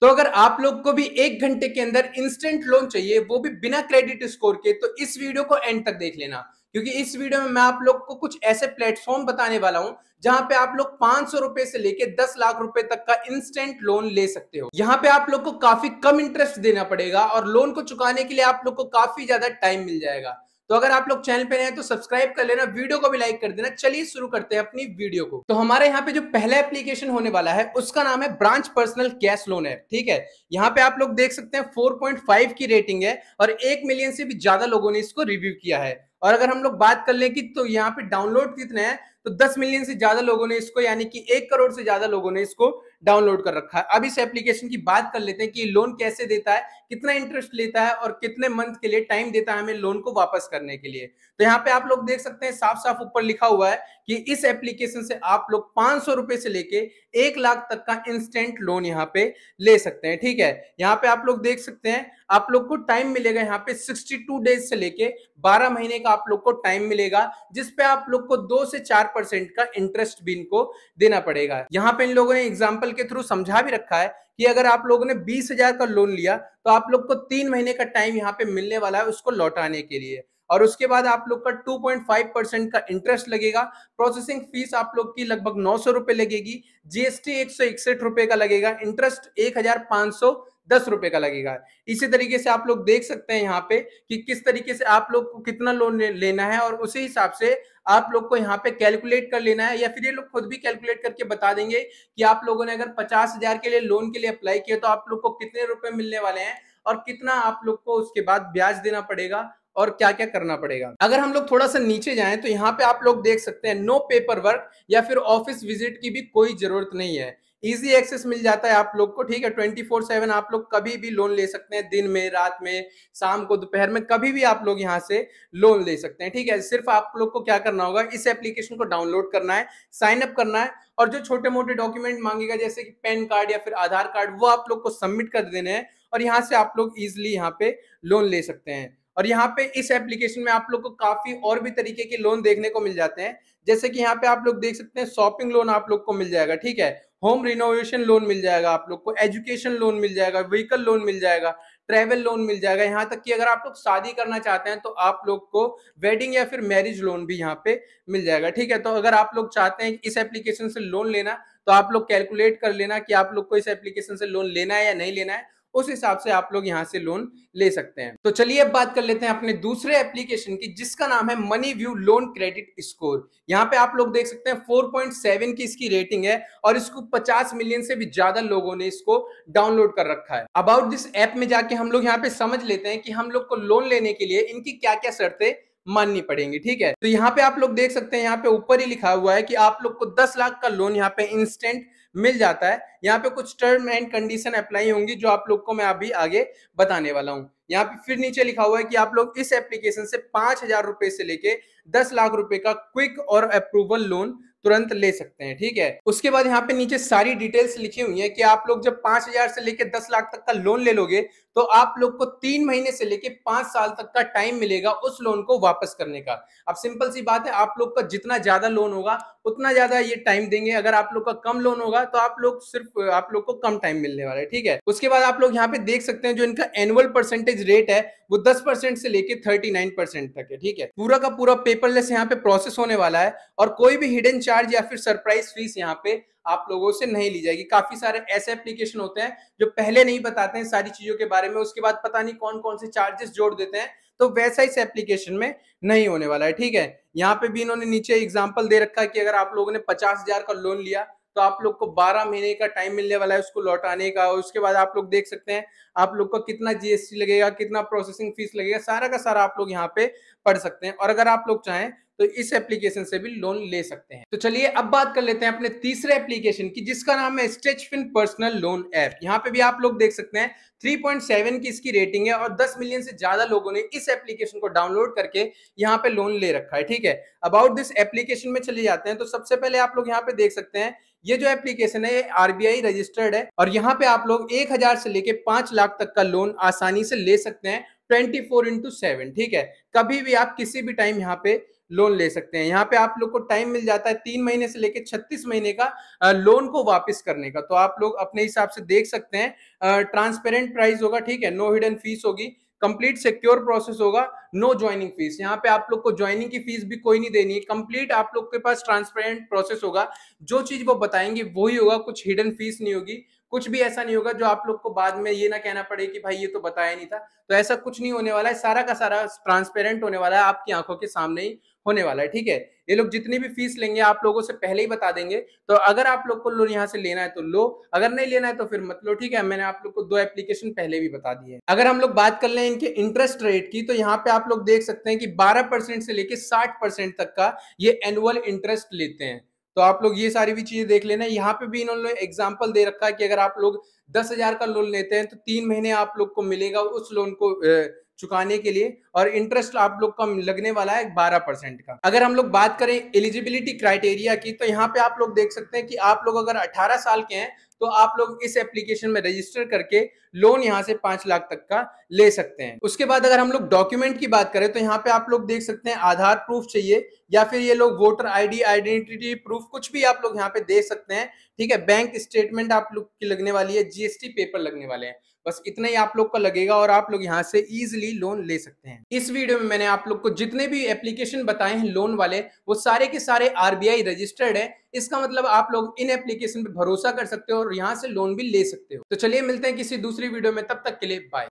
तो अगर आप लोग को भी एक घंटे के अंदर इंस्टेंट लोन चाहिए वो भी बिना क्रेडिट स्कोर के तो इस वीडियो को एंड तक देख लेना क्योंकि इस वीडियो में मैं आप लोग को कुछ ऐसे प्लेटफॉर्म बताने वाला हूं जहां पे आप लोग पांच सौ रुपए से लेके दस लाख रुपए तक का इंस्टेंट लोन ले सकते हो यहाँ पे आप लोग को काफी कम इंटरेस्ट देना पड़ेगा और लोन को चुकाने के लिए आप लोग को काफी ज्यादा टाइम मिल जाएगा तो अगर आप लोग चैनल पे नए तो सब्सक्राइब कर लेना वीडियो को भी लाइक कर देना चलिए शुरू करते हैं अपनी वीडियो को तो हमारे यहाँ पे जो पहला एप्लीकेशन होने वाला है उसका नाम है Branch personal cash loan app ठीक है यहाँ पे आप लोग देख सकते हैं फाइव की रेटिंग है और एक मिलियन से भी ज्यादा लोगों ने इसको रिव्यू किया है और अगर हम लोग बात कर लें कि तो यहाँ पे डाउनलोड कितने हैं तो 10 मिलियन से ज्यादा लोगों ने इसको यानी कि एक करोड़ से ज्यादा लोगों ने इसको डाउनलोड कर रखा है अब इस एप्लीकेशन की बात कर लेते हैं कि लोन कैसे देता है कितना इंटरेस्ट लेता है और कितने मंथ के लिए टाइम देता है हमें लोन को वापस करने के लिए तो यहाँ पे आप लोग देख सकते हैं साफ साफ ऊपर लिखा हुआ है कि इस एप्लीकेशन से आप लोग पांच सौ रुपए से लेके एक लाख तक का इंस्टेंट लोन यहाँ पे ले सकते हैं ठीक है यहाँ पे आप लोग देख सकते हैं आप लोग को टाइम मिलेगा यहाँ पे 62 डेज से लेके 12 महीने का आप लोग को टाइम मिलेगा जिस पे आप लोग को दो से चार परसेंट का इंटरेस्ट भी इनको देना पड़ेगा यहाँ पे इन लोगों ने एग्जाम्पल एग्जाम्पल के थ्रू समझा भी रखा है कि अगर आप लोगों ने बीस हजार का लोन लिया तो आप लोग को तीन महीने का टाइम यहाँ पे मिलने वाला है उसको लौटाने के लिए और उसके बाद आप लोग का 2.5 परसेंट का इंटरेस्ट लगेगा प्रोसेसिंग फीस आप लोग की लगभग नौ सौ रुपए लगेगी जीएसटी एक सौ इकसठ रुपए का लगेगा इंटरेस्ट एक हजार पांच सौ दस रुपए का लगेगा इसी तरीके से आप लोग देख सकते हैं यहाँ पे कि किस तरीके से आप लोग को कितना लोन लेना है और उसी हिसाब से आप लोग को यहाँ पे कैलकुलेट कर लेना है या फिर ये लोग खुद भी कैलकुलेट करके बता देंगे कि आप लोगों ने अगर पचास हजार के लिए लोन के लिए अप्लाई किया तो आप लोग को कितने रुपए मिलने वाले हैं और कितना आप लोग को उसके बाद ब्याज देना पड़ेगा और क्या क्या करना पड़ेगा अगर हम लोग थोड़ा सा नीचे जाएं तो यहाँ पे आप लोग देख सकते हैं नो पेपर वर्क या फिर ऑफिस विजिट की भी कोई जरूरत नहीं है इजी एक्सेस मिल जाता है आप लोग को ठीक है ट्वेंटी फोर सेवन आप लोग कभी भी लोन ले सकते हैं दिन में रात में शाम को दोपहर में कभी भी आप लोग यहाँ से लोन ले सकते हैं ठीक है सिर्फ आप लोग को क्या करना होगा इस एप्लीकेशन को डाउनलोड करना है साइन अप करना है और जो छोटे मोटे डॉक्यूमेंट मांगेगा जैसे कि पैन कार्ड या फिर आधार कार्ड वो आप लोग को सबमिट कर देने हैं और यहाँ से आप लोग इजिली यहाँ पे लोन ले सकते हैं और यहाँ पे इस एप्लीकेशन में आप लोग को काफी और भी तरीके के लोन देखने को मिल जाते हैं जैसे कि यहाँ पे आप लोग देख सकते हैं शॉपिंग लोन आप लोग को मिल जाएगा ठीक है होम रिनोवेशन लोन मिल जाएगा आप लोग को एजुकेशन लोन मिल जाएगा व्हीकल लोन मिल जाएगा ट्रेवल लोन मिल जाएगा यहाँ तक कि अगर आप लोग शादी करना चाहते हैं तो आप लोग को वेडिंग या फिर मैरिज लोन भी यहाँ पे मिल जाएगा ठीक है तो अगर आप लोग चाहते हैं इस एप्लीकेशन से लोन लेना तो आप लोग कैलकुलेट कर लेना कि आप लोग को इस एप्लीकेशन से लोन लेना है या नहीं लेना है उस हिसाब से आप लोग यहाँ से लोन ले सकते हैं तो चलिए अब बात कर लेते हैं अपने दूसरे एप्लीकेशन की जिसका नाम है Money View loan credit score यहाँ पे आप लोग देख सकते हैं 4.7 की इसकी रेटिंग है और इसको पचास मिलियन से भी ज्यादा लोगों ने इसको डाउनलोड कर रखा है अबाउट दिस ऐप में जाके हम लोग यहाँ पे समझ लेते हैं कि हम लोग को लोन लेने के लिए इनकी क्या क्या शर्तें माननी पड़ेंगी ठीक है तो यहाँ पे आप लोग देख सकते हैं यहाँ पे ऊपर ही लिखा हुआ है कि आप लोग को 10 लाख का लोन यहाँ पे इंस्टेंट मिल जाता है यहाँ पे कुछ टर्म एंड कंडीशन अप्लाई होंगी जो आप लोग को मैं अभी आगे बताने वाला हूँ यहाँ पे फिर नीचे लिखा हुआ है कि आप लोग इस एप्लीकेशन से पांच हजार रुपए से लेके दस लाख रुपए का क्विक और अप्रूवल लोन तुरंत ले सकते हैं ठीक है उसके बाद यहाँ पे नीचे सारी डिटेल्स लिखी हुई है कि आप लोग जब पांच हजार से लेकर दस लाख तक का लोन ले लोगे तो आप लोग को तीन महीने से लेकर पांच साल तक का टाइम मिलेगा उस लोन को वापस करने का अब सिंपल सी बात है आप लोग का जितना ज्यादा लोन होगा उतना ज्यादा ये टाइम देंगे अगर आप लोग का कम लोन होगा तो आप लोग सिर्फ आप लोग को कम टाइम मिलने वाला है ठीक है उसके बाद आप लोग यहाँ पे देख सकते हैं जो इनका एनुअल परसेंटेज रेट है वो 10 परसेंट से लेके 39 परसेंट तक है ठीक है पूरा का पूरा पेपरलेस यहाँ पे प्रोसेस होने वाला है और कोई भी हिडन चार्ज या फिर सरप्राइज फीस यहाँ पे आप लोगों से नहीं ली जाएगी काफी सारे ऐसे एप्लीकेशन होते हैं जो पहले नहीं बताते हैं सारी चीजों के बारे में उसके बाद पता नहीं कौन कौन से चार्जेस जोड़ देते हैं तो वैसा इस एप्लीकेशन में नहीं होने वाला है ठीक है यहाँ पे भी इन्होंने नीचे एग्जाम्पल दे रखा है कि अगर आप लोगों ने पचास हजार का लोन लिया तो आप लोग को 12 महीने का टाइम मिलने वाला है उसको लौटाने का और उसके बाद आप लोग देख सकते हैं आप लोग का कितना जीएसटी लगेगा कितना प्रोसेसिंग फीस लगेगा सारा का सारा आप लोग यहाँ पे पढ़ सकते हैं और अगर आप लोग चाहें तो इस एप्लीकेशन से भी लोन ले सकते हैं तो चलिए अब बात कर लेते हैं अपने तीसरे एप्लीकेशन की जिसका नाम है Stashfin personal loan app यहाँ पे भी आप लोग देख सकते हैं 3.7 की इसकी रेटिंग है और 10 मिलियन से ज्यादा लोगों ने इस एप्लीकेशन को डाउनलोड करके यहाँ पे लोन ले रखा है ठीक है अबाउट दिस एप्लीकेशन में चले जाते हैं तो सबसे पहले आप लोग यहाँ पे देख सकते हैं ये जो एप्लीकेशन है आरबीआई रजिस्टर्ड है और यहाँ पे आप लोग एक हजार से लेके पांच लाख तक का लोन आसानी से ले सकते हैं ट्वेंटी फोर इंटू सेवन ठीक है कभी भी आप किसी भी टाइम यहाँ पे लोन ले सकते हैं यहाँ पे आप लोग को टाइम मिल जाता है तीन महीने से लेके छत्तीस महीने का लोन को वापस करने का तो आप लोग अपने हिसाब से देख सकते हैं ट्रांसपेरेंट प्राइस होगा ठीक है नो हिडन फीस होगी कंप्लीट सिक्योर प्रोसेस होगा नो ज्वाइनिंग फीस यहाँ पे आप लोग को ज्वाइनिंग की फीस भी कोई नहीं देनी है कंप्लीट आप लोग के पास ट्रांसपेरेंट प्रोसेस होगा जो चीज वो बताएंगे वही होगा कुछ हिडन फीस नहीं होगी कुछ भी ऐसा नहीं होगा जो आप लोग को बाद में ये ना कहना पड़े कि भाई ये तो बताया नहीं था तो ऐसा कुछ नहीं होने वाला है सारा का सारा ट्रांसपेरेंट होने वाला है आपकी आंखों के सामने ही होने वाला है ठीक है ये लोग जितनी भी फीस लेंगे आप लोगों से पहले ही बता देंगे तो अगर आप लोग को लोन यहाँ से लेना है तो लो अगर नहीं लेना है तो फिर मत लो ठीक है मैंने आप लोग को दो एप्लीकेशन पहले भी बता दिए अगर हम लोग बात कर लें इनके इंटरेस्ट रेट की तो यहाँ पे आप लोग देख सकते हैं कि बारह से लेकर साठ तक का ये एनुअल इंटरेस्ट लेते हैं तो आप लोग ये सारी भी चीजें देख लेना यहाँ पे भी इन्होंने एग्जाम्पल दे रखा है कि अगर आप लोग दस हजार का लोन लेते हैं तो तीन महीने आप लोग को मिलेगा उस लोन को चुकाने के लिए और इंटरेस्ट आप लोग का लगने वाला है बारह परसेंट का अगर हम लोग बात करें एलिजिबिलिटी क्राइटेरिया की तो यहाँ पे आप लोग देख सकते हैं कि आप लोग अगर अठारह साल के हैं तो आप लोग इस एप्लीकेशन में रजिस्टर करके लोन यहाँ से पांच लाख तक का ले सकते हैं उसके बाद अगर हम लोग डॉक्यूमेंट की बात करें तो यहाँ पे आप लोग देख सकते हैं आधार प्रूफ चाहिए या फिर ये लोग वोटर आईडी आइडेंटिटी प्रूफ कुछ भी आप लोग यहाँ पे दे सकते हैं ठीक है बैंक स्टेटमेंट आप लोग की लगने वाली है जीएसटी पेपर लगने वाले हैं बस इतना ही आप लोग का लगेगा और आप लोग यहाँ से इजिली लोन ले सकते हैं इस वीडियो में मैंने आप लोग को जितने भी एप्लीकेशन बताए हैं लोन वाले वो सारे के सारे आरबीआई रजिस्टर्ड है इसका मतलब आप लोग इन एप्लीकेशन पे भरोसा कर सकते हो और यहाँ से लोन भी ले सकते हो तो चलिए मिलते हैं किसी दूसरी वीडियो में तब तक के लिए बाय